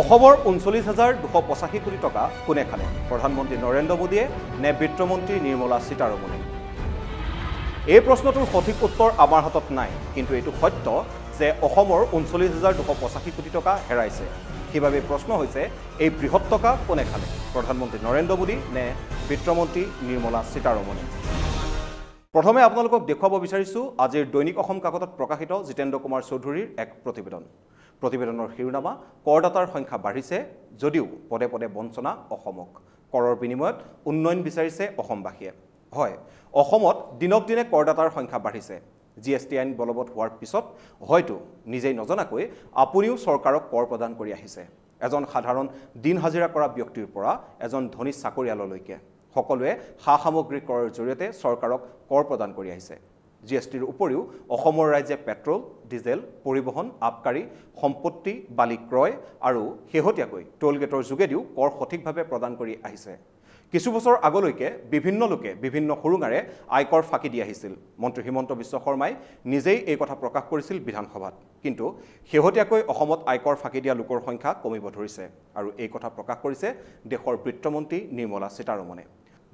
অসমৰ ঊনচল্লিছ হাজাৰ দুশ পঁচাশী কোটি টকা কোনে খালে প্ৰধানমন্ত্ৰী নৰেন্দ্ৰ মোদীয়ে নে বিত্তমন্ত্ৰী নিৰ্মলা সীতাৰমণে এই প্ৰশ্নটোৰ সঠিক উত্তৰ আমাৰ হাতত নাই কিন্তু এইটো সত্য যে অসমৰ ঊনচল্লিছ হাজাৰ দুশ পঁচাশী কোটি টকা হেৰাইছে সেইবাবে প্ৰশ্ন হৈছে এই বৃহৎ টকা কোনে খালে প্ৰধানমন্ত্ৰী নৰেন্দ্ৰ মোদী নে বিত্তমন্ত্ৰী নিৰ্মলা সীতাৰমণে প্ৰথমে আপোনালোকক দেখুৱাব বিচাৰিছোঁ আজিৰ দৈনিক অসম কাকতত প্ৰকাশিত জিতেন্দ্ৰ কুমাৰ চৌধুৰীৰ এক প্ৰতিবেদন প্ৰতিবেদনৰ শিৰোনামা কৰদাতাৰ সংখ্যা বাঢ়িছে যদিও পদে পদে বঞ্চনা অসমক কৰৰ বিনিময়ত উন্নয়ন বিচাৰিছে অসমবাসীয়ে হয় অসমত দিনক দিনে কৰদাতাৰ সংখ্যা বাঢ়িছে জি এছ টি আইন বলবৎ হোৱাৰ পিছত হয়তো নিজেই নজনাকৈ আপুনিও চৰকাৰক কৰ প্ৰদান কৰি আহিছে এজন সাধাৰণ দিন হাজিৰা কৰা ব্যক্তিৰ পৰা এজন ধনী চাকৰিয়াললৈকে সকলোৱে সা সামগ্ৰী কৰৰ জৰিয়তে চৰকাৰক কৰ প্ৰদান কৰি আহিছে জি এছ টিৰ উপৰিও অসমৰ ৰাইজে পেট্ৰল ডিজেল পৰিবহণ আবকাৰী সম্পত্তি বালি ক্ৰয় আৰু শেহতীয়াকৈ টোল গেটৰ যোগেদিও কৰ সঠিকভাৱে প্ৰদান কৰি আহিছে কিছু বছৰ আগলৈকে বিভিন্ন লোকে বিভিন্ন সুৰুঙাৰে আয়কৰ ফাঁকি দি আহিছিল মন্ত্ৰী হিমন্ত বিশ্ব শৰ্মাই নিজেই এই কথা প্ৰকাশ কৰিছিল বিধানসভাত কিন্তু শেহতীয়াকৈ অসমত আয়কৰ ফাঁকি দিয়া লোকৰ সংখ্যা কমিব ধৰিছে আৰু এই কথা প্ৰকাশ কৰিছে দেশৰ বিত্তমন্ত্ৰী নিৰ্মলা সীতাৰমণে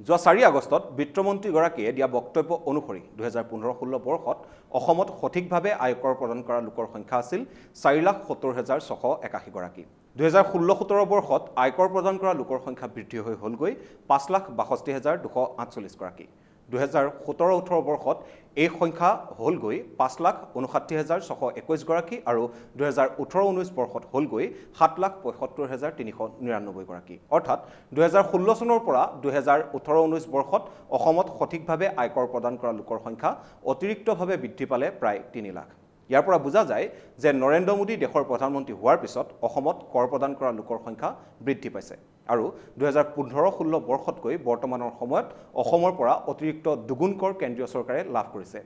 যোৱা চাৰি আগষ্টত বিত্তমন্ত্ৰীগৰাকীয়ে দিয়া বক্তব্য অনুসৰি দুহেজাৰ পোন্ধৰ ষোল্ল বৰ্ষত অসমত সঠিকভাৱে আয়কৰ প্ৰদান কৰা লোকৰ সংখ্যা আছিল চাৰি লাখ সত্তৰ হেজাৰ ছশ একাশীগৰাকী দুহেজাৰ ষোল্ল সোতৰ বৰ্ষত আয়কৰ প্ৰদান কৰা লোকৰ সংখ্যা বৃদ্ধি হৈ হ'লগৈ পাঁচ লাখ বাষষ্ঠি হাজাৰ দুশ আঠচল্লিছগৰাকী দুহেজাৰ সোতৰ ওঠৰ বৰ্ষত এই সংখ্যা হ'লগৈ পাঁচ লাখ ঊনষাঠি হাজাৰ ছশ একৈছগৰাকী আৰু দুহেজাৰ ওঠৰ ঊনৈছ বৰ্ষত হ'লগৈ সাত লাখ পঁয়সত্তৰ হাজাৰ তিনিশ নিৰান্নব্বৈগৰাকী অৰ্থাৎ দুহেজাৰ ষোল্ল চনৰ পৰা দুহেজাৰ ওঠৰ ঊনৈছ বৰ্ষত অসমত সঠিকভাৱে আয়কৰ প্ৰদান কৰা লোকৰ সংখ্যা অতিৰিক্তভাৱে বৃদ্ধি পালে প্ৰায় তিনি লাখ ইয়াৰ পৰা বুজা যায় যে নৰেন্দ্ৰ মোদী দেশৰ প্ৰধানমন্ত্ৰী হোৱাৰ পিছত অসমত কৰ প্ৰদান কৰা লোকৰ সংখ্যা বৃদ্ধি পাইছে আৰু দুহেজাৰ পোন্ধৰ ষোল্ল বৰ্ষতকৈ বৰ্তমানৰ সময়ত অসমৰ পৰা অতিৰিক্ত দুগুণ কৰ কেন্দ্ৰীয় চৰকাৰে লাভ কৰিছে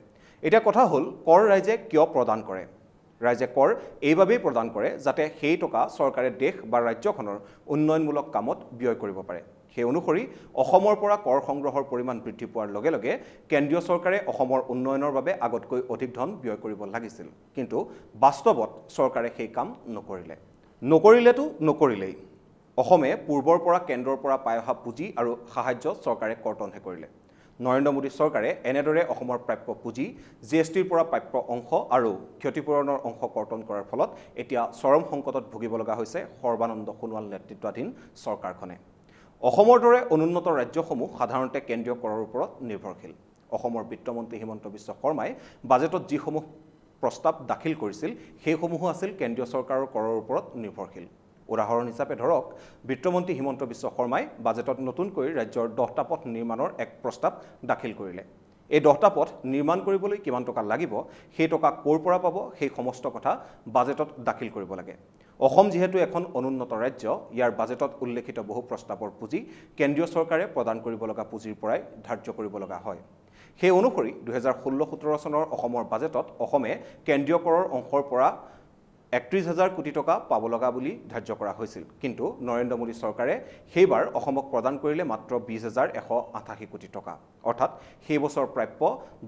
এতিয়া কথা হ'ল কৰ ৰাইজে কিয় প্ৰদান কৰে ৰাইজে কৰ এইবাবেই প্ৰদান কৰে যাতে সেই টকা চৰকাৰে দেশ বা ৰাজ্যখনৰ উন্নয়নমূলক কামত ব্যয় কৰিব পাৰে সেই অনুসৰি অসমৰ পৰা কৰ সংগ্ৰহৰ পৰিমাণ বৃদ্ধি পোৱাৰ লগে লগে কেন্দ্ৰীয় চৰকাৰে অসমৰ উন্নয়নৰ বাবে আগতকৈ অধিক ধন ব্যয় কৰিব লাগিছিল কিন্তু বাস্তৱত চৰকাৰে সেই কাম নকৰিলে নকৰিলেতো নকৰিলেই অসমে পূৰ্বৰ পৰা কেন্দ্ৰৰ পৰা পাই অহা পুঁজি আৰু সাহায্য চৰকাৰে কৰ্তনহে কৰিলে নৰেন্দ্ৰ মোদী চৰকাৰে এনেদৰে অসমৰ প্ৰাপ্য পুঁজি জি এছ টিৰ পৰা প্ৰাপ্য অংশ আৰু ক্ষতিপূৰণৰ অংশ কৰ্তন কৰাৰ ফলত এতিয়া চৰম সংকটত ভুগিব লগা হৈছে সৰ্বানন্দ সোণোৱাল নেতৃত্বাধীন চৰকাৰখনে অসমৰ দৰে অনুন্নত ৰাজ্যসমূহ সাধাৰণতে কেন্দ্ৰীয় কৰৰ ওপৰত নিৰ্ভৰশীল অসমৰ বিত্তমন্ত্ৰী হিমন্ত বিশ্ব শৰ্মাই বাজেটত যিসমূহ প্ৰস্তাৱ দাখিল কৰিছিল সেইসমূহো আছিল কেন্দ্ৰীয় চৰকাৰৰ কৰৰ ওপৰত নিৰ্ভৰশীল উদাহৰণ হিচাপে ধৰক বিত্তমন্ত্ৰী হিমন্ত বিশ্ব শৰ্মাই বাজেটত নতুনকৈ ৰাজ্যৰ দহটা পথ নিৰ্মাণৰ এক প্ৰস্তাৱ দাখিল কৰিলে এই দহটা পথ নিৰ্মাণ কৰিবলৈ কিমান টকা লাগিব সেই টকা ক'ৰ পৰা পাব সেই সমস্ত কথা বাজেটত দাখিল কৰিব লাগে অসম যিহেতু এখন অনুন্নত ৰাজ্য ইয়াৰ বাজেটত উল্লেখিত বহু প্ৰস্তাৱৰ পুঁজি কেন্দ্ৰীয় চৰকাৰে প্ৰদান কৰিব লগা পুঁজিৰ পৰাই ধাৰ্য কৰিব লগা হয় সেই অনুসৰি দুহেজাৰ ষোল্ল সোতৰ চনৰ অসমৰ বাজেটত অসমে কেন্দ্ৰীয় কৰৰ অংশৰ পৰা একত্ৰিছ হাজাৰ কোটি টকা পাব লগা বুলি ধাৰ্য কৰা হৈছিল কিন্তু নৰেন্দ্ৰ মোদী চৰকাৰে সেইবাৰ অসমক প্ৰদান কৰিলে মাত্ৰ বিছ হাজাৰ এশ আঠাশী কোটি টকা অৰ্থাৎ সেই বছৰ প্ৰাপ্য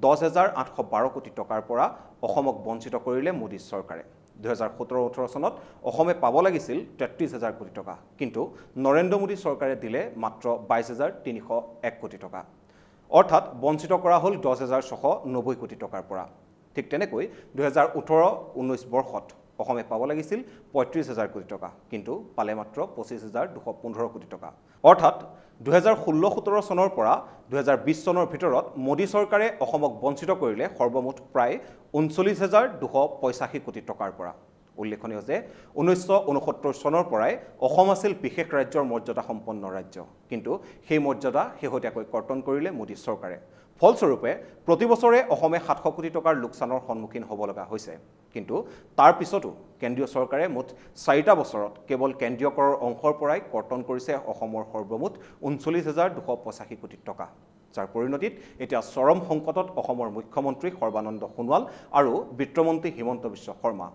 দহ হেজাৰ আঠশ বাৰ কোটি টকাৰ পৰা অসমক বঞ্চিত কৰিলে মোদী চৰকাৰে দুহেজাৰ সোতৰ ওঠৰ চনত অসমে পাব লাগিছিল তেত্ৰিছ হাজাৰ কোটি টকা কিন্তু নৰেন্দ্ৰ মোদী চৰকাৰে দিলে মাত্ৰ বাইছ হাজাৰ তিনিশ এক কোটি টকা অৰ্থাৎ বঞ্চিত কৰা হ'ল দহ হেজাৰ ছশ নব্বৈ কোটি টকাৰ পৰা ঠিক তেনেকৈ দুহেজাৰ ওঠৰ ঊনৈছ বৰ্ষত অসমে পাব লাগিছিল পঁয়ত্ৰিছ হাজাৰ কোটি টকা কিন্তু পালে মাত্ৰ পঁচিছ হাজাৰ দুশ পোন্ধৰ কোটি টকা অৰ্থাৎ দুহেজাৰ ষোল্ল সোতৰ চনৰ পৰা দুহেজাৰ বিছ চনৰ ভিতৰত মোদী চৰকাৰে অসমক বঞ্চিত কৰিলে সৰ্বমুঠ প্ৰায় ঊনচল্লিছ হাজাৰ দুশ পঁচাশী কোটি টকাৰ পৰা উল্লেখনীয় যে ঊনৈছশ ঊনসত্তৰ চনৰ পৰাই অসম আছিল বিশেষ ৰাজ্যৰ মৰ্যাদাসম্পন্ন ৰাজ্য কিন্তু সেই মৰ্যাদা শেহতীয়াকৈ কৰ্তন কৰিলে মোদী চৰকাৰে ফলস্বৰূপে প্ৰতিবছৰে অসমে সাতশ কোটি টকাৰ লোকচানৰ সন্মুখীন হ'ব লগা হৈছে কিন্তু তাৰ পিছতো কেন্দ্ৰীয় চৰকাৰে মুঠ চাৰিটা বছৰত কেৱল কেন্দ্ৰীয় কৰৰ অংশৰ পৰাই কৰ্তন কৰিছে অসমৰ সৰ্বমুঠ ঊনচল্লিছ হাজাৰ দুশ পঁচাশী কোটি টকা যাৰ পৰিণতিত এতিয়া চৰম সংকটত অসমৰ মুখ্যমন্ত্ৰী সৰ্বানন্দ সোণোৱাল আৰু বিত্তমন্ত্ৰী হিমন্ত বিশ্ব শৰ্মা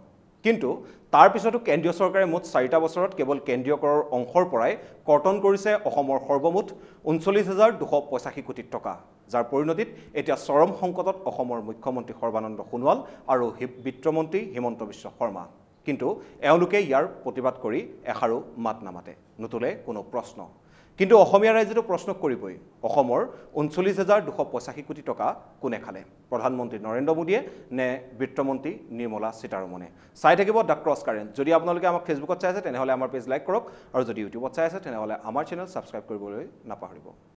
কিন্তু তাৰপিছতো কেন্দ্ৰীয় চৰকাৰে মুঠ চাৰিটা বছৰত কেৱল কেন্দ্ৰীয় কৰৰ অংশৰ পৰাই কৰ্তন কৰিছে অসমৰ সৰ্বমুঠ ঊনচল্লিছ হাজাৰ দুশ পঁচাশী কোটি টকা যাৰ পৰিণতিত এতিয়া চৰম সংকটত অসমৰ মুখ্যমন্ত্ৰী সৰ্বানন্দ সোণোৱাল আৰু বিত্তমন্ত্ৰী হিমন্ত বিশ্ব শৰ্মা কিন্তু এওঁলোকে ইয়াৰ প্ৰতিবাদ কৰি এষাৰো মাত নামাতে নতুলে কোনো প্ৰশ্ন কিন্তু অসমীয়া ৰাইজেতো প্ৰশ্ন কৰিবই অসমৰ ঊনচল্লিছ হাজাৰ দুশ পঁচাশী কোটি টকা কোনে খালে প্ৰধানমন্ত্ৰী নৰেন্দ্ৰ মোদীয়ে নে বিত্তমন্ত্ৰী নিৰ্মলা সীতাৰমণে চাই থাকিব দ্য ক্ৰছ কাৰেণ্ট যদি আপোনালোকে আমাক ফেচবুকত চাই আছে তেনেহ'লে আমাৰ পেজ লাইক কৰক আৰু যদি ইউটিউবত চাই আছে তেনেহ'লে আমাৰ চেনেল ছাবস্ক্ৰাইব কৰিবলৈ নাপাহৰিব